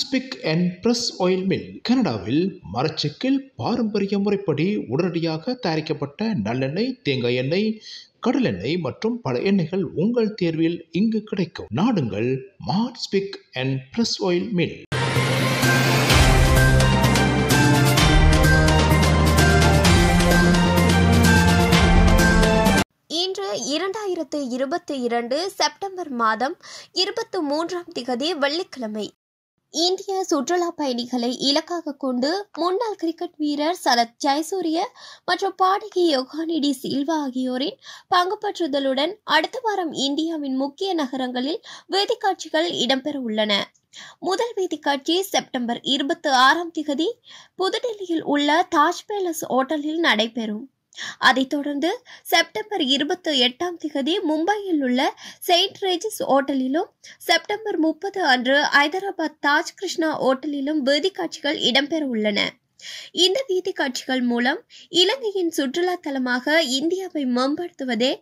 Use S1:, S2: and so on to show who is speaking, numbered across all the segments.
S1: SPIC and press oil mill கனடாவில் மரச்சிக்கில் பாரம்பரிய முறைப்படி உடனடியாக தயாரிக்கப்பட்ட நல்லெண்ணெய் தேங்காய் எண்ணெய் கடலெண்ணெய் மற்றும் பல எண்ணெய்கள் உங்கள் தேர்வில் இங்கு கிடைக்கும் நாடுங்கள் மகான்ஸ்பிக் அண்ட் பிரஸ் ஆயில் மில்
S2: இன்று இரண்டாயிரத்து இருபத்தி இரண்டு செப்டம்பர் மாதம் இருபத்தி மூன்றாம் திகதி வெள்ளிக்கிழமை இந்திய சுற்றுலா பயணிகளை இலக்காக கொண்டு முன்னாள் கிரிக்கெட் வீரர் சரத் ஜெயசூரிய மற்றும் பாடகி யோகானிடி சில்வா ஆகியோரின் பங்குபற்றுதலுடன் அடுத்த வாரம் இந்தியாவின் முக்கிய நகரங்களில் வேதிக்காட்சிகள் இடம்பெற உள்ளன முதல் வீதி காட்சி செப்டம்பர் இருபத்தி ஆறாம் திகதி புதுடெல்லியில் உள்ள தாஜ் பேலஸ் ஹோட்டலில் நடைபெறும் அதைத் தொடர்ந்து செப்டம்பர் இருபத்தி எட்டாம் திகதி மும்பையில் உள்ள செயின்ட் ரேஜிஸ் ஓட்டலிலும் செப்டம்பர் முப்பது அன்று ஐதராபாத் தாஜ் கிருஷ்ணா ஓட்டலிலும் வீதி காட்சிகள் இடம்பெற உள்ளன இந்த வீதி காட்சிகள் மூலம் இலங்கையின் சுற்றுலா தலமாக இந்தியாவை மேம்படுத்துவதே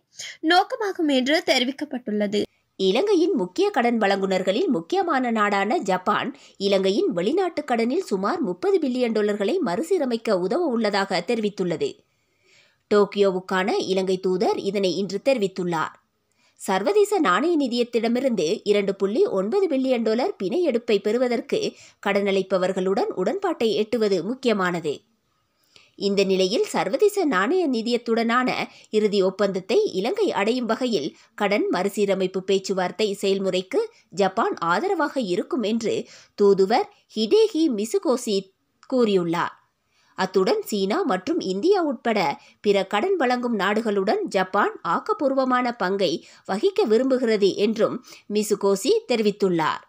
S2: நோக்கமாகும் என்று தெரிவிக்கப்பட்டுள்ளது இலங்கையின் முக்கிய கடன் வழங்குனர்களில் முக்கியமான நாடான ஜப்பான்
S1: இலங்கையின் வெளிநாட்டு கடனில் சுமார் முப்பது பில்லியன் டாலர்களை மறுசீரமைக்க உதவ உள்ளதாக தெரிவித்துள்ளது டோக்கியோவுக்கான இலங்கை தூதர் இதனை இன்று தெரிவித்துள்ளார் சர்வதேச நாணய நிதியத்திடமிருந்து இரண்டு புள்ளி ஒன்பது பில்லியன் டாலர் பிணை எடுப்பை பெறுவதற்கு கடனளிப்பவர்களுடன் உடன்பாட்டை எட்டுவது முக்கியமானது இந்த நிலையில் சர்வதேச நாணய நிதியத்துடனான இறுதி ஒப்பந்தத்தை இலங்கை அடையும் வகையில் கடன் மறுசீரமைப்பு பேச்சுவார்த்தை செயல்முறைக்கு ஜப்பான் ஆதரவாக இருக்கும் என்று தூதுவர் ஹிடேஹி மிசுகோசி கூறியுள்ளார் அத்துடன் சீனா மற்றும் இந்தியா உட்பட பிற கடன் வழங்கும் நாடுகளுடன் ஜப்பான் ஆக்கப்பூர்வமான பங்கை வகிக்க விரும்புகிறது என்றும் மிசுகோசி தெரிவித்துள்ளார்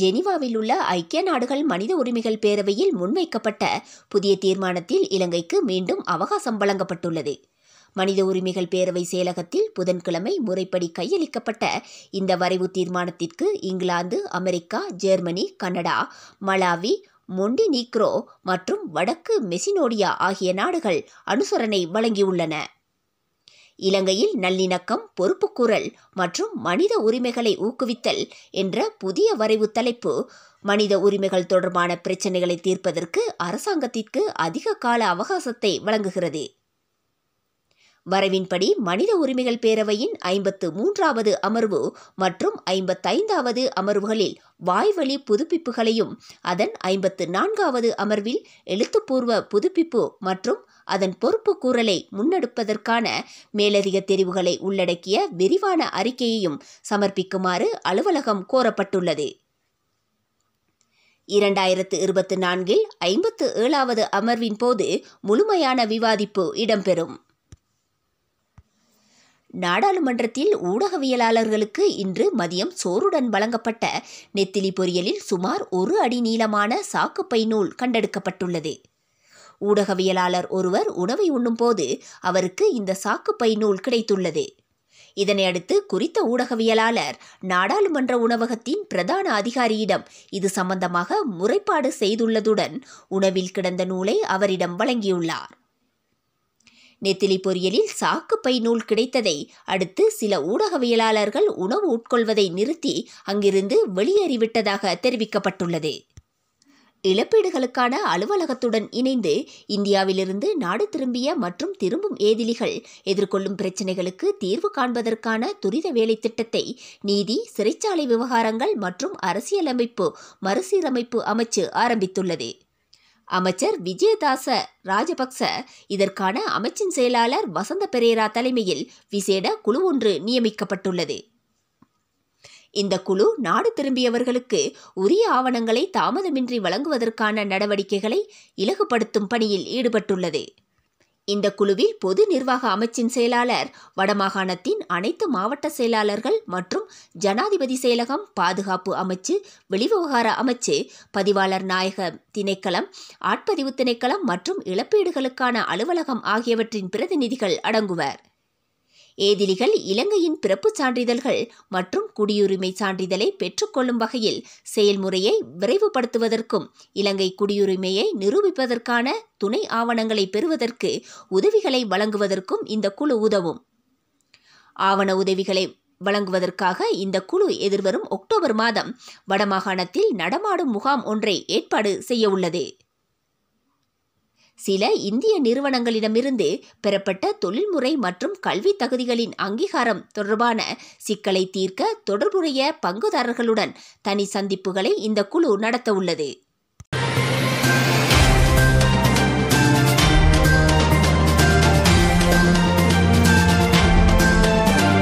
S1: ஜெனிவாவில் உள்ள ஐக்கிய நாடுகள் மனித உரிமைகள் பேரவையில் முன்வைக்கப்பட்ட புதிய தீர்மானத்தில் இலங்கைக்கு மீண்டும் அவகாசம் வழங்கப்பட்டுள்ளது மனித உரிமைகள் பேரவை செயலகத்தில் புதன்கிழமை முறைப்படி கையளிக்கப்பட்ட இந்த வரைவு தீர்மானத்திற்கு இங்கிலாந்து America Germany Canada Malawi Montenegro மற்றும் வடக்கு மெசினோடியா ஆகிய நாடுகள் அனுசரணை வழங்கியுள்ளன இலங்கையில் நல்லிணக்கம் பொறுப்புக்கூறல் மற்றும் மனித உரிமைகளை ஊக்குவித்தல் என்ற புதிய வரைவு தலைப்பு மனித உரிமைகள் தொடர்பான பிரச்சினைகளை தீர்ப்பதற்கு அரசாங்கத்திற்கு அதிக கால அவகாசத்தை வழங்குகிறது வரவின்படி மனித உரிமைகள் பேரவையின் ஐம்பத்து மூன்றாவது அமர்வு மற்றும் ஐம்பத்தைந்தாவது அமர்வுகளில் வாய்வழி புதுப்பிப்புகளையும் அதன் ஐம்பத்து நான்காவது அமர்வில் எழுத்துப்பூர்வ புதுப்பிப்பு மற்றும் அதன் பொறுப்பு கூறலை முன்னெடுப்பதற்கான மேலதிக தெரிவுகளை உள்ளடக்கிய விரிவான அறிக்கையையும் சமர்ப்பிக்குமாறு அலுவலகம் கோரப்பட்டுள்ளது இரண்டாயிரத்து இருபத்தி நான்கில் ஐம்பத்து ஏழாவது அமர்வின் போது முழுமையான விவாதிப்பு இடம்பெறும் நாடாளுமன்றத்தில் ஊடகவியலாளர்களுக்கு இன்று மதியம் சோறுடன் வழங்கப்பட்ட நெத்திலி பொரியலில் சுமார் ஒரு அடி நீளமான சாக்குப்பை நூல் கண்டெடுக்கப்பட்டுள்ளது ஊடகவியலாளர் ஒருவர் உணவை உண்ணும்போது அவருக்கு இந்த சாக்குப்பை நூல் கிடைத்துள்ளது இதனையடுத்து குறித்த ஊடகவியலாளர் நாடாளுமன்ற உணவகத்தின் பிரதான அதிகாரியிடம் இது சம்பந்தமாக முறைப்பாடு செய்துள்ளதுடன் உணவில் கிடந்த நூலை அவரிடம் வழங்கியுள்ளார் நெத்திலி பொரியலில் சாக்குப்பை நூல் கிடைத்ததை அடுத்து சில ஊடகவியலாளர்கள் உணவு உட்கொள்வதை நிறுத்தி அங்கிருந்து வெளியேறிவிட்டதாக தெரிவிக்கப்பட்டுள்ளது இழப்பீடுகளுக்கான அலுவலகத்துடன் இணைந்து இந்தியாவிலிருந்து நாடு திரும்பிய மற்றும் திரும்பும் ஏதிலிகள் எதிர்கொள்ளும் பிரச்சினைகளுக்கு தீர்வு காண்பதற்கான துரித வேலை திட்டத்தை நீதி சிறைச்சாலை விவகாரங்கள் மற்றும் அரசியலமைப்பு மறுசீரமைப்பு அமைச்சு ஆரம்பித்துள்ளது அமைச்சர் விஜயதாச ராஜபக்ச இதற்கான அமைச்சின் செயலாளர் வசந்த பெரேரா தலைமையில் விசேட குழு ஒன்று நியமிக்கப்பட்டுள்ளது இந்த குழு நாடு திரும்பியவர்களுக்கு உரிய ஆவணங்களை தாமதமின்றி வழங்குவதற்கான நடவடிக்கைகளை இலகுபடுத்தும் பணியில் ஈடுபட்டுள்ளது இந்த குழுவில் பொது நிர்வாக அமைச்சின் செயலாளர் வடமாகாணத்தின் அனைத்து மாவட்ட செயலாளர்கள் மற்றும் ஜனாதிபதி செயலகம் பாதுகாப்பு அமைச்சு வெளிவிவகார அமைச்சு பதிவாளர் நாயக திணைக்களம் ஆட்பதிவு திணைக்களம் மற்றும் இழப்பீடுகளுக்கான அலுவலகம் ஆகியவற்றின் பிரதிநிதிகள் அடங்குவர் ஏதிலிகள் இலங்கையின் பிறப்பு சான்றிதழ்கள் மற்றும் குடியுரிமை சான்றிதழை பெற்றுக்கொள்ளும் வகையில் செயல்முறையை விரைவுபடுத்துவதற்கும் இலங்கை குடியுரிமையை நிரூபிப்பதற்கான துணை ஆவணங்களை பெறுவதற்கு உதவிகளை வழங்குவதற்கும் இந்த குழு உதவும் ஆவண உதவிகளை வழங்குவதற்காக இந்த குழு எதிர்வரும் அக்டோபர் மாதம் வடமாகாணத்தில் நடமாடும் முகாம் ஒன்றை ஏற்பாடு செய்யவுள்ளது சில இந்திய நிறுவனங்களிடமிருந்து பெறப்பட்ட தொழில்முறை மற்றும் கல்வி தகுதிகளின் அங்கீகாரம் தொடர்பான சிக்கலை தீர்க்க தொடர்புடைய பங்குதாரர்களுடன் தனி சந்திப்புகளை இந்த குழு நடத்தவுள்ளது